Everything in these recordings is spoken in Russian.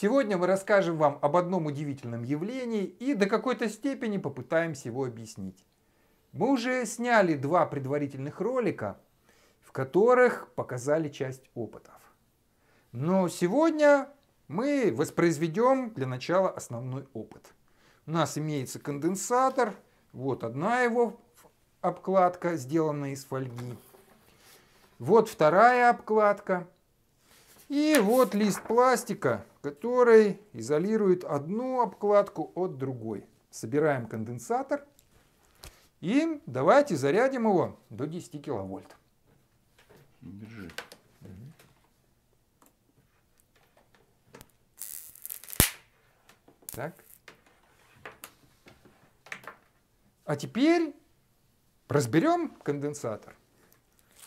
Сегодня мы расскажем вам об одном удивительном явлении и до какой-то степени попытаемся его объяснить. Мы уже сняли два предварительных ролика, в которых показали часть опытов. Но сегодня мы воспроизведем для начала основной опыт. У нас имеется конденсатор, вот одна его обкладка, сделанная из фольги. Вот вторая обкладка. И вот лист пластика, который изолирует одну обкладку от другой. Собираем конденсатор и давайте зарядим его до 10 киловольт. Держи. Так. А теперь разберем конденсатор.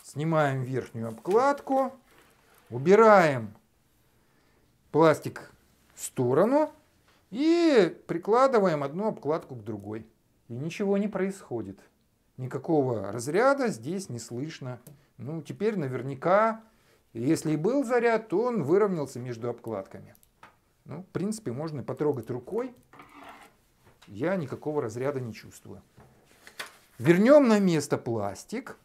Снимаем верхнюю обкладку, убираем пластик в сторону и прикладываем одну обкладку к другой. И ничего не происходит. Никакого разряда здесь не слышно. Ну, теперь наверняка, если и был заряд, то он выровнялся между обкладками. Ну, в принципе, можно потрогать рукой. Я никакого разряда не чувствую. Вернем на место пластик.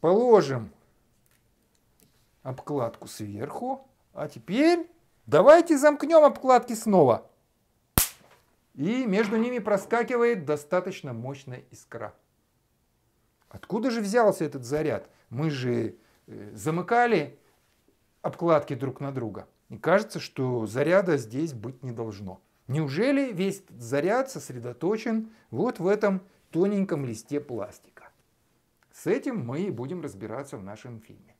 Положим обкладку сверху. А теперь давайте замкнем обкладки снова. И между ними проскакивает достаточно мощная искра. Откуда же взялся этот заряд? Мы же э, замыкали обкладки друг на друга. И кажется, что заряда здесь быть не должно. Неужели весь заряд сосредоточен вот в этом тоненьком листе пластика? С этим мы и будем разбираться в нашем фильме.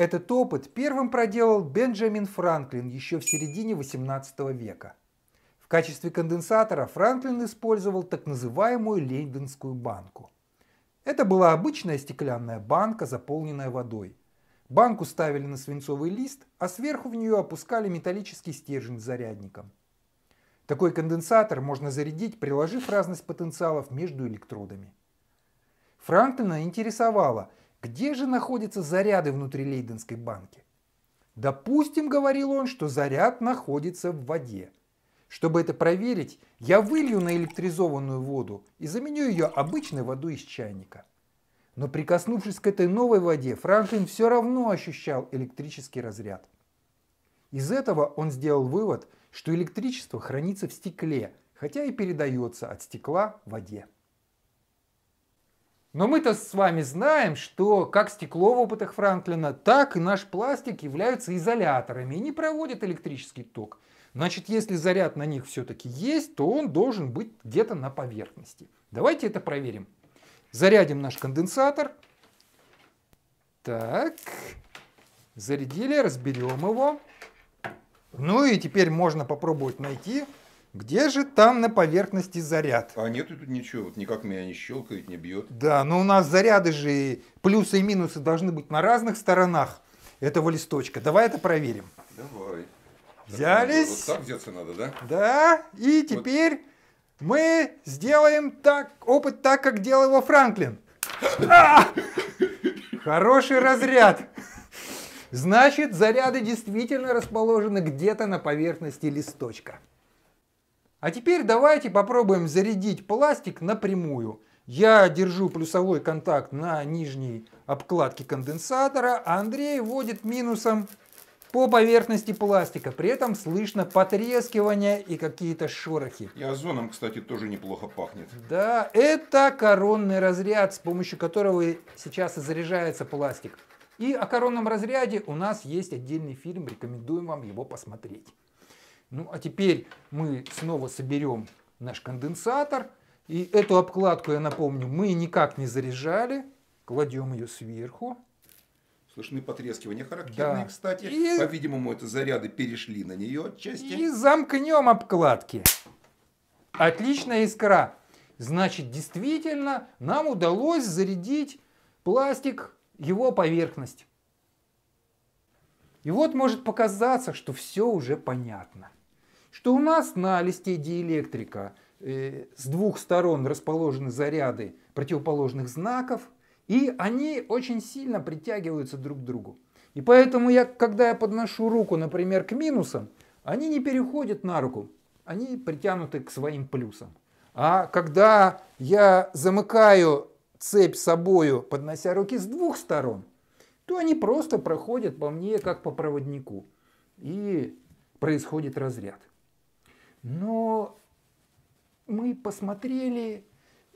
Этот опыт первым проделал Бенджамин Франклин еще в середине 18 века. В качестве конденсатора Франклин использовал так называемую лейденскую банку. Это была обычная стеклянная банка, заполненная водой. Банку ставили на свинцовый лист, а сверху в нее опускали металлический стержень с зарядником. Такой конденсатор можно зарядить, приложив разность потенциалов между электродами. Франклина интересовало, где же находятся заряды внутри Лейденской банки? Допустим, говорил он, что заряд находится в воде. Чтобы это проверить, я вылью на электризованную воду и заменю ее обычной водой из чайника. Но прикоснувшись к этой новой воде, Франклин все равно ощущал электрический разряд. Из этого он сделал вывод, что электричество хранится в стекле, хотя и передается от стекла в воде. Но мы-то с вами знаем, что как стекло в опытах Франклина, так и наш пластик являются изоляторами и не проводят электрический ток. Значит, если заряд на них все-таки есть, то он должен быть где-то на поверхности. Давайте это проверим. Зарядим наш конденсатор. Так, зарядили, разберем его. Ну и теперь можно попробовать найти где же там на поверхности заряд? А нету тут ничего, вот никак меня не щелкает, не бьет. Да, но у нас заряды же, и плюсы и минусы должны быть на разных сторонах этого листочка. Давай это проверим. Давай. Взялись. Вот так взяться надо, да? Да, и теперь вот. мы сделаем так, опыт так, как делал его Франклин. А! Хороший разряд. Значит, заряды действительно расположены где-то на поверхности листочка. А теперь давайте попробуем зарядить пластик напрямую. Я держу плюсовой контакт на нижней обкладке конденсатора, а Андрей вводит минусом по поверхности пластика. При этом слышно потрескивание и какие-то шорохи. И озоном, кстати, тоже неплохо пахнет. Да, это коронный разряд, с помощью которого сейчас и заряжается пластик. И о коронном разряде у нас есть отдельный фильм, рекомендуем вам его посмотреть. Ну а теперь мы снова соберем наш конденсатор. И эту обкладку, я напомню, мы никак не заряжали. Кладем ее сверху. Слышны ну потрескивания характерные, да. кстати. И... По-видимому, это заряды перешли на нее отчасти. И замкнем обкладки. Отличная искра. Значит, действительно, нам удалось зарядить пластик, его поверхность. И вот может показаться, что все уже понятно что у нас на листе диэлектрика э, с двух сторон расположены заряды противоположных знаков, и они очень сильно притягиваются друг к другу. И поэтому, я, когда я подношу руку, например, к минусам, они не переходят на руку, они притянуты к своим плюсам. А когда я замыкаю цепь собою, поднося руки с двух сторон, то они просто проходят по мне, как по проводнику. И происходит разряд. Но мы посмотрели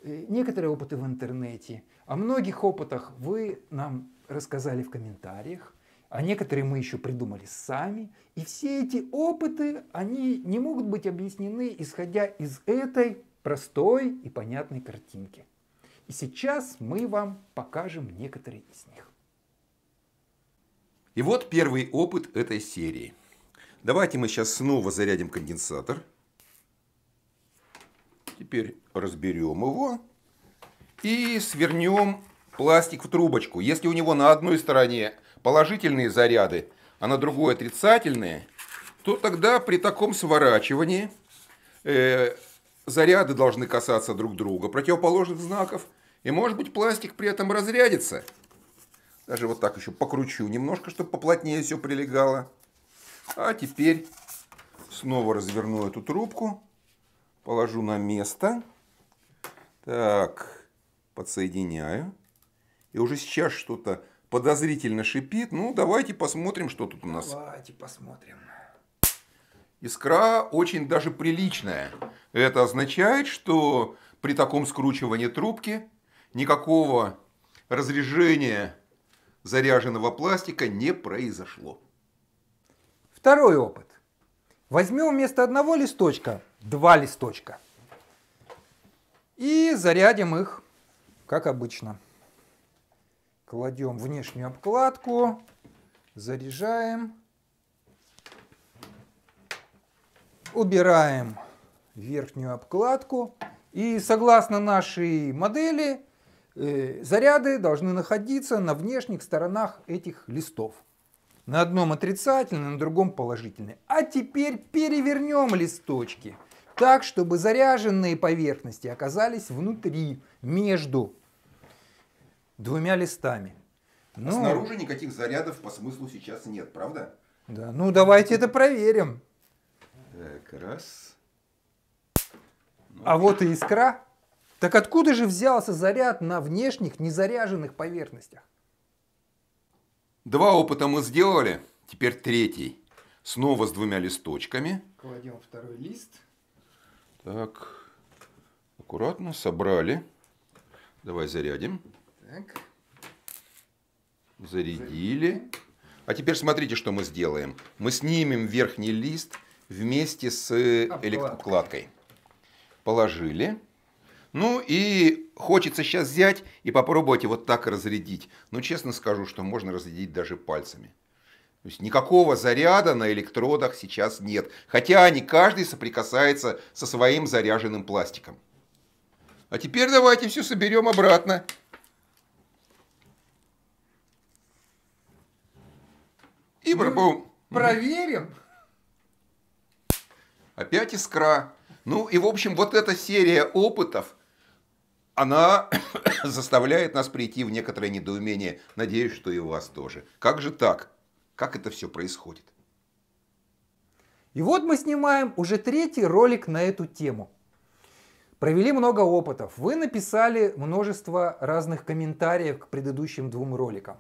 э, некоторые опыты в интернете. О многих опытах вы нам рассказали в комментариях, а некоторые мы еще придумали сами. И все эти опыты, они не могут быть объяснены, исходя из этой простой и понятной картинки. И сейчас мы вам покажем некоторые из них. И вот первый опыт этой серии. Давайте мы сейчас снова зарядим конденсатор – Теперь разберем его и свернем пластик в трубочку. Если у него на одной стороне положительные заряды, а на другой отрицательные, то тогда при таком сворачивании э, заряды должны касаться друг друга, противоположных знаков. И может быть пластик при этом разрядится. Даже вот так еще покручу немножко, чтобы поплотнее все прилегало. А теперь снова разверну эту трубку положу на место. Так, подсоединяю. И уже сейчас что-то подозрительно шипит. Ну, давайте посмотрим, что тут у нас. Давайте посмотрим. Искра очень даже приличная. Это означает, что при таком скручивании трубки никакого разрежения заряженного пластика не произошло. Второй опыт. Возьмем вместо одного листочка два листочка. И зарядим их, как обычно. Кладем внешнюю обкладку, заряжаем, убираем верхнюю обкладку. И согласно нашей модели, э, заряды должны находиться на внешних сторонах этих листов. На одном отрицательный, на другом положительный. А теперь перевернем листочки – так, чтобы заряженные поверхности оказались внутри, между двумя листами. Но... А ну. снаружи никаких зарядов по смыслу сейчас нет, правда? Да, ну давайте это проверим. Так, раз. Ну, а вот и искра. Так откуда же взялся заряд на внешних незаряженных поверхностях? Два опыта мы сделали, теперь третий. Снова с двумя листочками. Кладем второй лист. Так, аккуратно собрали. Давай зарядим. Так. Зарядили. А теперь смотрите, что мы сделаем. Мы снимем верхний лист вместе с э, электроукладкой. Положили. Ну и хочется сейчас взять и попробовать вот так разрядить. Но ну, честно скажу, что можно разрядить даже пальцами. То есть никакого заряда на электродах сейчас нет, хотя они каждый соприкасается со своим заряженным пластиком. А теперь давайте все соберем обратно. И брабум. Проверим. Опять искра. Ну и в общем вот эта серия опытов, она заставляет нас прийти в некоторое недоумение. Надеюсь, что и у вас тоже. Как же так? как это все происходит. И вот мы снимаем уже третий ролик на эту тему. Провели много опытов. Вы написали множество разных комментариев к предыдущим двум роликам.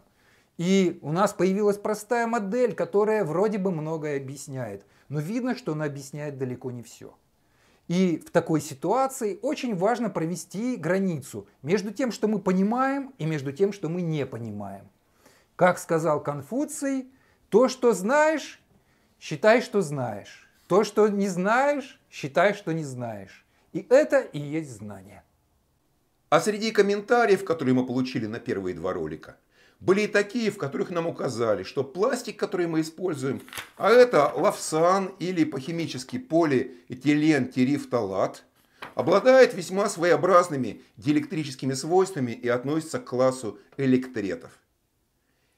И у нас появилась простая модель, которая вроде бы многое объясняет. Но видно, что она объясняет далеко не все. И в такой ситуации очень важно провести границу между тем, что мы понимаем, и между тем, что мы не понимаем. Как сказал Конфуций, то, что знаешь, считай, что знаешь. То, что не знаешь, считай, что не знаешь. И это и есть знание. А среди комментариев, которые мы получили на первые два ролика, были и такие, в которых нам указали, что пластик, который мы используем, а это лавсан или по-химически полиэтилен-терифталат, обладает весьма своеобразными диэлектрическими свойствами и относится к классу электретов.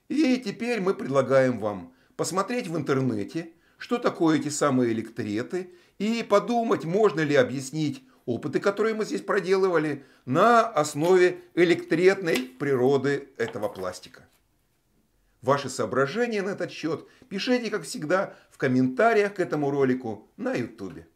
И теперь мы предлагаем вам посмотреть в интернете, что такое эти самые электреты, и подумать, можно ли объяснить опыты, которые мы здесь проделывали, на основе электретной природы этого пластика. Ваши соображения на этот счет пишите, как всегда, в комментариях к этому ролику на YouTube.